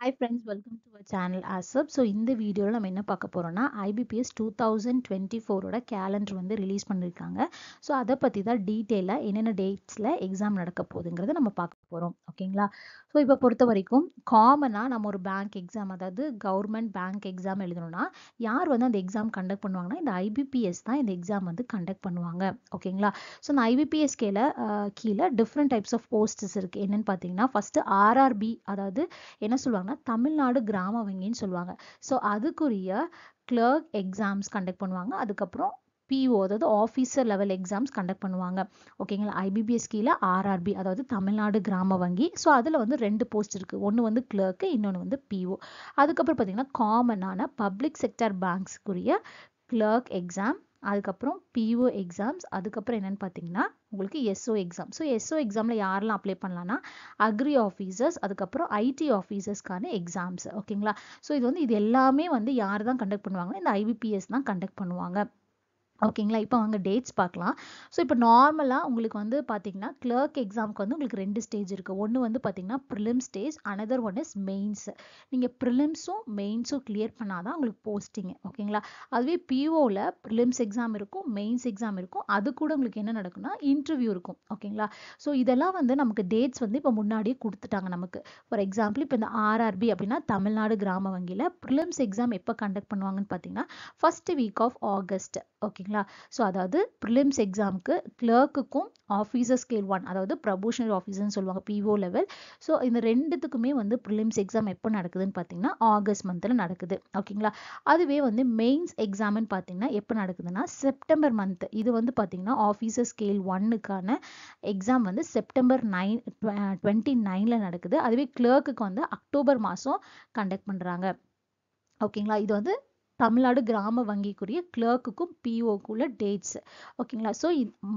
hi friends welcome to our channel ஆசப் so இந்த வீடியோவில் நம்ம என்ன பார்க்க போகிறோம்னா ஐபிபிஎஸ் டூ தௌசண்ட் டுவெண்ட்டி ஃபோரோட கேலண்டர் வந்து ரிலீஸ் பண்ணியிருக்காங்க ஸோ அதை பற்றி தான் டீட்டெயிலாக என்னென்ன டேட்ஸில் எக்ஸாம் நடக்க போகுதுங்கிறத நம்ம பார்க்க போகிறோம் ஓகேங்களா ஸோ இப்போ பொறுத்த வரைக்கும் காமனாக நம்ம ஒரு பேங்க் எக்ஸாம் அதாவது கவர்மெண்ட் பேங்க் எக்ஸாம் எழுதணும்னா யார் வந்து அந்த எக்ஸாம் கண்டக்ட் பண்ணுவாங்கன்னா இந்த ஐபிபிஎஸ் தான் இந்த எக்ஸாம் வந்து கண்டக்ட் பண்ணுவாங்க ஓகேங்களா ஸோ இந்த ஐபிபிஎஸ் கீழே கீழே டிஃப்ரெண்ட் டைப்ஸ் ஆஃப் போஸ்டஸ் இருக்குது என்னென்னு பார்த்தீங்கன்னா ஃபஸ்ட்டு ஆர்ஆர்பி அதாவது என்ன சொல்லுவாங்க சொல்லுவாங்க தமிழ்நாடு கிராம வங்கின்னு சொல்லுவாங்க ஸோ அதுக்குரிய கிளர்க் எக்ஸாம்ஸ் கண்டக்ட் பண்ணுவாங்க அதுக்கப்புறம் பிஓ அதாவது ஆஃபீஸர் லெவல் எக்ஸாம்ஸ் கண்டக்ட் பண்ணுவாங்க ஓகேங்களா ஐபிபிஎஸ் கீழே ஆர்ஆர்பி அதாவது தமிழ்நாடு கிராம வங்கி ஸோ அதில் வந்து ரெண்டு போஸ்ட் இருக்குது ஒன்று வந்து கிளர்க்கு இன்னொன்று வந்து பிஓ அதுக்கப்புறம் பார்த்திங்கன்னா காமனான பப்ளிக் செக்டர் பேங்க்ஸுக்குரிய கிளர்க் எக்ஸாம் அதுக்கப்புறம் பிஓ எக்ஸாம்ஸ் அதுக்கப்புறம் என்னென்னு பார்த்தீங்கன்னா உங்களுக்கு எஸ்ஓ எக்ஸாம் ஸோ எஸ்ஓ எக்ஸாமில் யாரெல்லாம் அப்ளை பண்ணலான்னா அக்ரி ஆஃபீஸர்ஸ் அதுக்கப்புறம் ஐடி ஆஃபீஸர்ஸ்க்கான எக்ஸாம்ஸ் ஓகேங்களா ஸோ இது வந்து இது எல்லாமே வந்து யார் தான் கண்டக்ட் பண்ணுவாங்கன்னா இந்த ஐபிபிஎஸ் தான் கண்டக்ட் பண்ணுவாங்க ஓகேங்களா இப்போ வாங்க டேட்ஸ் பார்க்கலாம் ஸோ இப்போ நார்மலாக உங்களுக்கு வந்து பார்த்தீங்கன்னா கிளர்க் எக்ஸாமுக்கு வந்து உங்களுக்கு ரெண்டு ஸ்டேஜ் இருக்குது ஒன்று வந்து பார்த்தீங்கன்னா prelim stage another one is mains நீங்கள் ப்ரிலிம்ஸும் மெயின்ஸும் கிளியர் பண்ணால் தான் உங்களுக்கு போஸ்டிங்கு ஓகேங்களா அதுவே பிஓவில் ப்ரிலிம்ஸ் எக்ஸாம் இருக்கும் மெயின்ஸ் எக்ஸாம் இருக்கும் அது கூட உங்களுக்கு என்ன நடக்கும்னா இன்டர்வியூ இருக்கும் ஓகேங்களா ஸோ இதெல்லாம் வந்து நமக்கு டேட்ஸ் வந்து இப்போ முன்னாடியே கொடுத்துட்டாங்க நமக்கு ஃபார் எக்ஸாம்பிள் இப்போ இந்த ஆர்ஆர்பி அப்படின்னா தமிழ்நாடு கிராம வங்கியில் ப்ரிலிம்ஸ் எக்ஸாம் எப்போ கண்டக்ட் பண்ணுவாங்கன்னு பார்த்தீங்கன்னா first week of August okay ஓகேங்களா ஸோ அதாவது ப்ரிலிம்ஸ் எக்ஸாமுக்கு கிளர்க்குக்கும் ஆஃபீஸர் ஸ்கேல் ஒன் அதாவது ப்ரபோஷனல் ஆஃபீஸர்னு சொல்லுவாங்க பிஓ லெவல் ஸோ இந்த ரெண்டுத்துக்குமே வந்து ப்ரிலிம்ஸ் எக்ஸாம் எப்போ நடக்குதுன்னு பார்த்தீங்கன்னா ஆகஸ்ட் மந்தில் நடக்குது ஓகேங்களா அதுவே வந்து மெயின்ஸ் எக்ஸாம்னு பார்த்தீங்கன்னா எப்போ நடக்குதுன்னா செப்டம்பர் மந்த் இது வந்து பார்த்தீங்கன்னா ஆஃபீஸர் ஸ்கேல் ஒன்னுக்கான எக்ஸாம் வந்து செப்டம்பர் நைன் டுவெண்ட்டி நைனில் நடக்குது அதுவே கிளர்க்குக்கு வந்து அக்டோபர் மாதம் கண்டக்ட் பண்ணுறாங்க ஓகேங்களா இது வந்து தமிழ்நாடு கிராம வங்கிக்குரிய கிளர்க்குக்கும் பிஓக்குள்ள டேட்ஸ் ஓகேங்களா ஸோ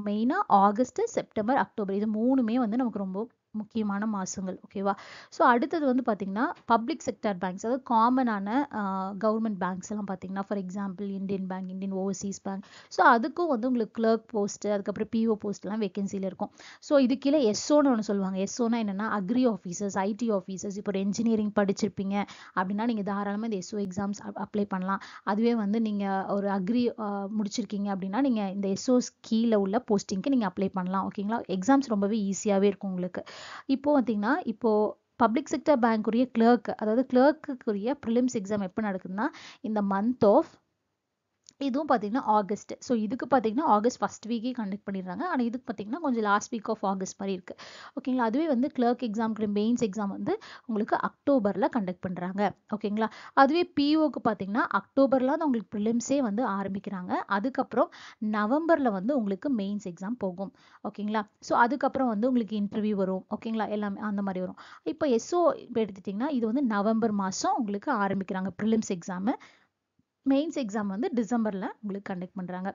மெயினாக ஆகஸ்ட் செப்டம்பர் அக்டோபர் இது மூணுமே வந்து நமக்கு ரொம்ப முக்கியமான மாசங்கள் ஓகேவா ஸோ அடுத்தது வந்து பார்த்தீங்கன்னா பப்ளிக் செக்டர் பேங்க்ஸ் அதாவது காமனான கவர்மெண்ட் பேங்க்ஸ் எல்லாம் பார்த்தீங்கன்னா for example Indian Bank Indian Overseas Bank so அதுக்கும் வந்து உங்களுக்கு கிளர்க் போஸ்ட்டு அதுக்கப்புறம் பிஓ போஸ்ட்லாம் வேகன்சியில் இருக்கும் ஸோ இது கீழே எஸ்ஓன்னு ஒன்று சொல்லுவாங்க எஸ்ஓனா என்னென்னா அக்ரி ஆஃபீஸர்ஸ் ஐடி ஆஃபீஸர்ஸ் இப்போ ஒரு இன்ஜினியரிங் படிச்சிருப்பீங்க அப்படின்னா நீங்கள் தாராளமாக இந்த எஸ்ஓ எக்ஸாம்ஸ் அப்ளை பண்ணலாம் அதுவே வந்து நீங்கள் ஒரு அக்ரி முடிச்சிருக்கீங்க அப்படின்னா நீங்கள் இந்த எஸ்ஓஸ் கீழே உள்ள போஸ்டிங்க்கு நீங்கள் அப்ளை பண்ணலாம் ஓகேங்களா எக்ஸாம்ஸ் ரொம்பவே ஈஸியாகவே இருக்கும் உங்களுக்கு இப்போ பார்த்தீங்கன்னா இப்போ பப்ளிக் செக்டர் பேங்க் உரிய கிளர்க் அதாவது கிளர்க்குக்குரிய ப்ரிலிம்ஸ் எக்ஸாம் எப்போ நடக்குதுன்னா இந்த மந்த் ஆஃப் இதுவும் பார்த்தீங்கன்னா ஆகஸ்ட் ஸோ இதுக்கு பார்த்தீங்கன்னா ஆகஸ்ட் ஃபஸ்ட் வீக்கே கண்டக்ட் பண்ணிடுறாங்க ஆனால் இதுக்கு பார்த்தீங்கன்னா கொஞ்சம் லாஸ்ட் வீக் ஆஃப் ஆகஸ்ட் மாதிரி இருக்குது ஓகேங்களா அதுவே வந்து கிளர்க் எக்ஸாம்க்கு மெயின்ஸ் எக்ஸாம் வந்து உங்களுக்கு அக்டோபரில் கண்டக்ட் பண்ணுறாங்க ஓகேங்களா அதுவே பிஓக்கு பார்த்தீங்கன்னா அக்டோபரில் தான் உங்களுக்கு ப்ரிலிம்ஸே வந்து ஆரம்பிக்கிறாங்க அதுக்கப்புறம் நவம்பரில் வந்து உங்களுக்கு மெயின்ஸ் எக்ஸாம் போகும் ஓகேங்களா ஸோ அதுக்கப்புறம் வந்து உங்களுக்கு இன்டர்வியூ வரும் ஓகேங்களா எல்லாமே அந்த மாதிரி வரும் இப்போ எஸ்ஓ இப்போ எடுத்துட்டிங்கன்னா இது வந்து நவம்பர் மாதம் உங்களுக்கு ஆரம்பிக்கிறாங்க ப்ரிலிம்ஸ் எக்ஸாமு மெயின்ஸ் எக்ஸாம் வந்து டிசம்பரில் உங்களுக்கு கண்டக்ட் பண்ணுறாங்க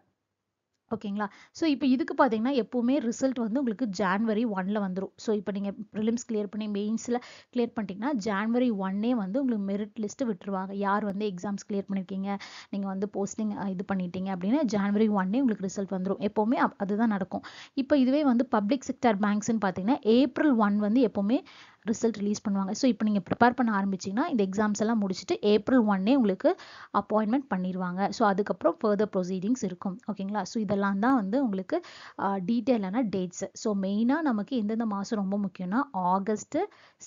ஓகேங்களா ஸோ இப்போ இதுக்கு பார்த்தீங்கன்னா எப்போவுமே ரிசல்ட் வந்து உங்களுக்கு ஜான்வரி ஒன்ல வந்துடும் ஸோ இப்போ நீங்கள் ப்ரிலிம்ஸ் கிளியர் பண்ணி மெயின்ஸில் கிளியர் பண்ணிட்டீங்கன்னா ஜான்வரி ஒன்னே வந்து உங்களுக்கு மெரிட் லிஸ்ட்டு விட்டுருவாங்க யார் வந்து எக்ஸாம்ஸ் கிளியர் பண்ணியிருக்கீங்க நீங்கள் வந்து போஸ்டிங் இது பண்ணிட்டீங்க அப்படின்னா ஜான்வரி ஒன்னே உங்களுக்கு ரிசல்ட் வந்துடும் எப்போவுமே அதுதான் நடக்கும் இப்போ இதுவே வந்து பப்ளிக் செக்டர் பேங்க்ஸ்ன்னு பார்த்தீங்கன்னா ஏப்ரல் ஒன் வந்து எப்போவுமே ரிசல்ட் ரிலீஸ் பண்ணுவாங்க ஸோ இப்போ நீங்கள் ப்ரிப்பேர் பண்ண ஆரம்பிச்சிங்கன்னா இந்த எக்ஸாம்ஸ் எல்லாம் முடிச்சுட்டு ஏப்ரல் ஒன்னே உங்களுக்கு அப்பாயின்மெண்ட் பண்ணிடுவாங்க ஸோ அதுக்கப்புறம் ஃபர்தர் ப்ரொசீடிங்ஸ் இருக்கும் ஓகேங்களா ஸோ இதெல்லாம் தான் வந்து உங்களுக்கு டீட்டெயிலான டேட்ஸு ஸோ மெயினாக நமக்கு எந்தெந்த மாதம் ரொம்ப முக்கியம்னா August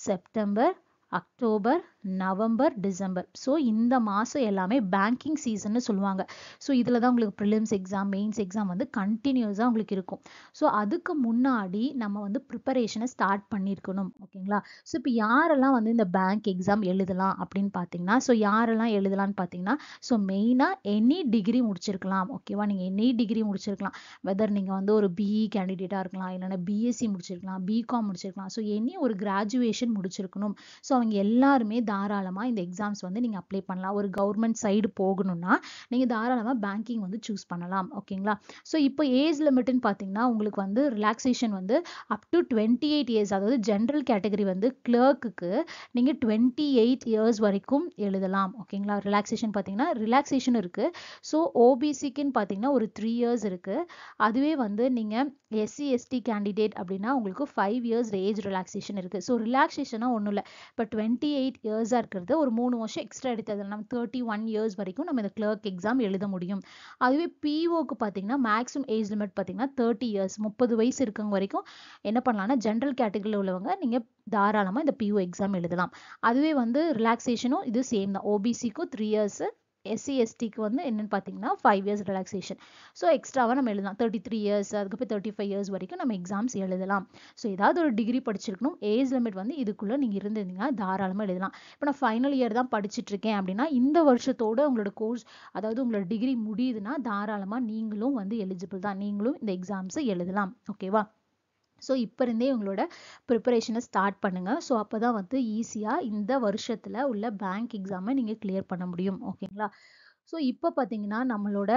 September October November December so இந்த மாதம் எல்லாமே பேங்கிங் சீசன்னு சொல்லுவாங்க ஸோ இதில் தான் உங்களுக்கு ப்ரிலிம்ஸ் எக்ஸாம் மெயின்ஸ் எக்ஸாம் வந்து கண்டினியூஸாக உங்களுக்கு இருக்கும் ஸோ அதுக்கு முன்னாடி நம்ம வந்து ப்ரிப்பரேஷனை ஸ்டார்ட் பண்ணியிருக்கணும் ஓகேங்களா ஸோ இப்போ யாரெல்லாம் வந்து இந்த பேங்க் எக்ஸாம் எழுதலாம் அப்படின்னு பார்த்தீங்கன்னா ஸோ யாரெல்லாம் எழுதலாம்னு பார்த்தீங்கன்னா ஸோ மெயினாக எனி டிகிரி முடிச்சிருக்கலாம் ஓகேவா நீங்கள் எனி டிகிரி முடிச்சிருக்கலாம் வெதர் நீங்கள் வந்து ஒரு பிஇ கேண்டிடேட்டாக e இருக்கலாம் இல்லைன்னா பிஎஸ்சி முடிச்சிருக்கலாம் பிகாம் முடிச்சிருக்கலாம் ஸோ எனி ஒரு கிராஜுவேஷன் முடிச்சிருக்கணும் ஸோ அவங்க எல்லாருமே தாராளமாக இந்த எக்ஸாம்ஸ் வந்து நீங்கள் அப்ளை பண்ணலாம் ஒரு கவர்மெண்ட் சைடு போகணும்னா நீங்கள் தாராளமாக பேங்கிங் வந்து சூஸ் பண்ணலாம் ஓகேங்களா ஸோ இப்போ ஏஜ் லிமிட்னு பார்த்தீங்கன்னா உங்களுக்கு வந்து ரிலாக்ஸேஷன் வந்து up to twenty eight years அதாவது ஜென்ரல் கேட்டகரி வந்து கிளர்க்குக்கு நீங்கள் டுவெண்ட்டி எயிட் இயர்ஸ் வரைக்கும் எழுதலாம் ஓகேங்களா ரிலாக்ஸேஷன் பார்த்தீங்கன்னா ரிலாக்ஸேஷன் இருக்குது ஸோ ஓபிசிக்குன்னு பார்த்தீங்கன்னா ஒரு த்ரீ இயர்ஸ் இருக்குது அதுவே வந்து நீங்கள் எஸ்சி எஸ்டி கேண்டிடேட் அப்படின்னா உங்களுக்கு ஃபைவ் இயர்ஸ் ஏஜ் ரிலாக்ஸேஷன் இருக்குது ஸோ ரிலாக்ஸேஷனாக ஒன்றும் இல்லை இப்போ டுவெண்ட்டி எயிட் இயர்ஸாக இருக்கிறது ஒரு மூணு வருஷம் எக்ஸ்ட்ரா எடுத்தது நம்ம தேர்ட்டி ஒன் இயர்ஸ் வரைக்கும் நம்ம இந்த கிளர்க் எக்ஸாம் எழுத முடியும் அதுவே பிஓக்கு பார்த்தீங்கன்னா மேக்ஸிமம் ஏஜ் லிமிட் பார்த்தீங்கன்னா தேர்ட்டி இயர்ஸ் முப்பது வயசு இருக்கவங்க வரைக்கும் என்ன பண்ணலாம்னா ஜென்ரல் கேட்டகரியில் உள்ளவங்க நீங்கள் தாராளமாக இந்த பிஓ எக்ஸாம் எழுதலாம் அதுவே வந்து ரிலாக்ஸேஷனும் இது சேம் தான் ஓபிசிக்கும் த்ரீ இயர்ஸு எஸ்சி எஸ்டிக்கு e வந்து என்னென்னு பார்த்தீங்கன்னா ஃபைவ் இயர்ஸ் ரிலாக்ஸேஷன் ஸோ எக்ஸ்ட்ராவாக நம்ம எழுதலாம் தேர்ட்டி த்ரீ இயர்ஸ் அதுக்கப்புறம் தேர்ட்டி ஃபைவ் இயர்ஸ் வரைக்கும் நம்ம எக்ஸாம்ஸ் எழுதலாம் ஸோ ஏதாவது ஒரு டிகிரி படிச்சிருக்கணும் ஏஜ் லிமிட் வந்து இதுக்குள்ளே நீங்கள் இருந்திருந்தீங்கன்னா தாராளமாக எழுதலாம் இப்போ நான் ஃபைனல் இயர் தான் இருக்கேன் அப்படின்னா இந்த வருஷத்தோடு உங்களோட கோர்ஸ் அதாவது உங்களோட டிகிரி முடியுதுன்னா தாராளமாக நீங்களும் வந்து எலிஜிபிள் தான் நீங்களும் இந்த எக்ஸாம்ஸை எழுதலாம் ஓகேவா ஸோ இப்போ இருந்தே உங்களோட ப்ரிப்பரேஷனை ஸ்டார்ட் பண்ணுங்கள் ஸோ அப்போ தான் வந்து ஈஸியாக இந்த வருஷத்தில் உள்ள பேங்க் எக்ஸாமை நீங்கள் கிளியர் பண்ண முடியும் ஓகேங்களா ஸோ இப்போ பார்த்தீங்கன்னா நம்மளோட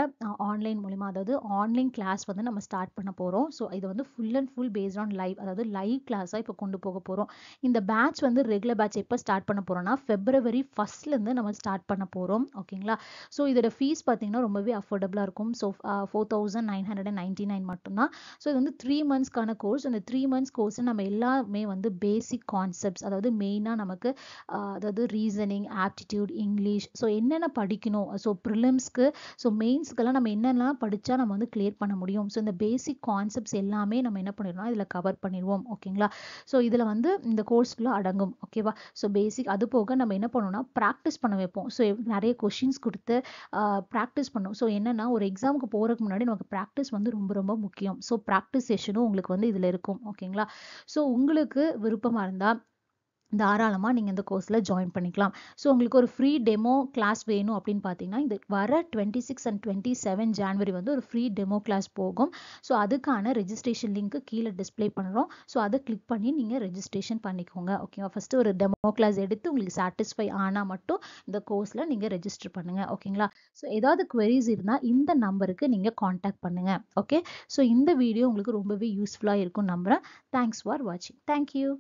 ஆன்லைன் மூலிமா அதாவது ஆன்லைன் கிளாஸ் வந்து நம்ம ஸ்டார்ட் பண்ண போகிறோம் ஸோ இது வந்து full and full based on live அதாவது லைவ் கிளாஸாக இப்போ கொண்டு போக போகிறோம் இந்த பேட்ச் வந்து ரெகுலர் பேட்ச் எப்போ ஸ்டார்ட் பண்ண போகிறோம்னா ஃபெப்ரவரி ஃபஸ்ட்லேருந்து நம்ம ஸ்டார்ட் பண்ண போகிறோம் ஓகேங்களா ஸோ இதோட ஃபீஸ் பார்த்தீங்கன்னா ரொம்பவே அஃபோர்டபுளாக இருக்கும் so four thousand nine hundred and ninety nine மட்டும்தான் ஸோ இது வந்து த்ரீ மந்த்ஸ்க்கான கோர்ஸ் அந்த த்ரீ மந்த்ஸ் கோர்ஸ் நம்ம எல்லாமே வந்து பேசிக் கான்செப்ட்ஸ் அதாவது மெயினாக நமக்கு அதாவது ரீசனிங் ஆப்டிடியூட் இங்கிலீஷ் ஸோ என்னென்ன படிக்கணும் ஸோ ப்ரிலிம்ஸ்க்கு ஸோ மெயின்ஸ்க்கெல்லாம் நம்ம என்னெல்லாம் படித்தா நம்ம வந்து கிளியர் பண்ண முடியும் ஸோ இந்த பேசிக் கான்செப்ட்ஸ் எல்லாமே நம்ம என்ன பண்ணிடுவோம் இதில் கவர் பண்ணிடுவோம் ஓகேங்களா ஸோ இதில் வந்து இந்த கோர்ஸ்க்குள்ளே அடங்கும் ஓகேவா ஸோ பேசிக் அது போக நம்ம என்ன பண்ணோம்னா ப்ராக்டிஸ் பண்ண வைப்போம் ஸோ நிறைய கொஷின்ஸ் கொடுத்து ப்ராக்டிஸ் பண்ணும் ஸோ என்னென்னா ஒரு எக்ஸாமுக்கு போகிறதுக்கு முன்னாடி நமக்கு ப்ராக்டிஸ் வந்து ரொம்ப ரொம்ப முக்கியம் ஸோ ப்ராக்டிஸ் செஷனும் உங்களுக்கு வந்து இதில் இருக்கும் ஓகேங்களா ஸோ உங்களுக்கு விருப்பமாக இருந்தால் தாராளமாக நீங்கள் இந்த கோர்ஸில் ஜாயின் பண்ணிக்கலாம் ஸோ உங்களுக்கு ஒரு ஃப்ரீ டெமோ கிளாஸ் வேணும் அப்படின்னு பார்த்தீங்கன்னா இது வர twenty six and twenty seven January வந்து ஒரு ஃப்ரீ டெமோ கிளாஸ் போகும் ஸோ அதுக்கான ரெஜிஸ்ட்ரேஷன் லிங்க்கு கீழே டிஸ்பிளே பண்ணுறோம் ஸோ அதை கிளிக் பண்ணி நீங்கள் ரெஜிஸ்ட்ரேஷன் பண்ணிக்கோங்க ஓகேவா ஃபஸ்ட்டு ஒரு டெமோ கிளாஸ் எடுத்து உங்களுக்கு சாட்டிஸ்ஃபை ஆனால் மட்டும் இந்த கோர்ஸில் நீங்கள் ரெஜிஸ்டர் பண்ணுங்கள் ஓகேங்களா ஸோ ஏதாவது குவரிஸ் இருந்தால் இந்த நம்பருக்கு நீங்கள் காண்டாக்ட் பண்ணுங்கள் ஓகே ஸோ இந்த வீடியோ உங்களுக்கு ரொம்பவே யூஸ்ஃபுல்லாக இருக்கும் நம்புகிறேன் தேங்க்ஸ் ஃபார் வாட்சிங் தேங்க்யூ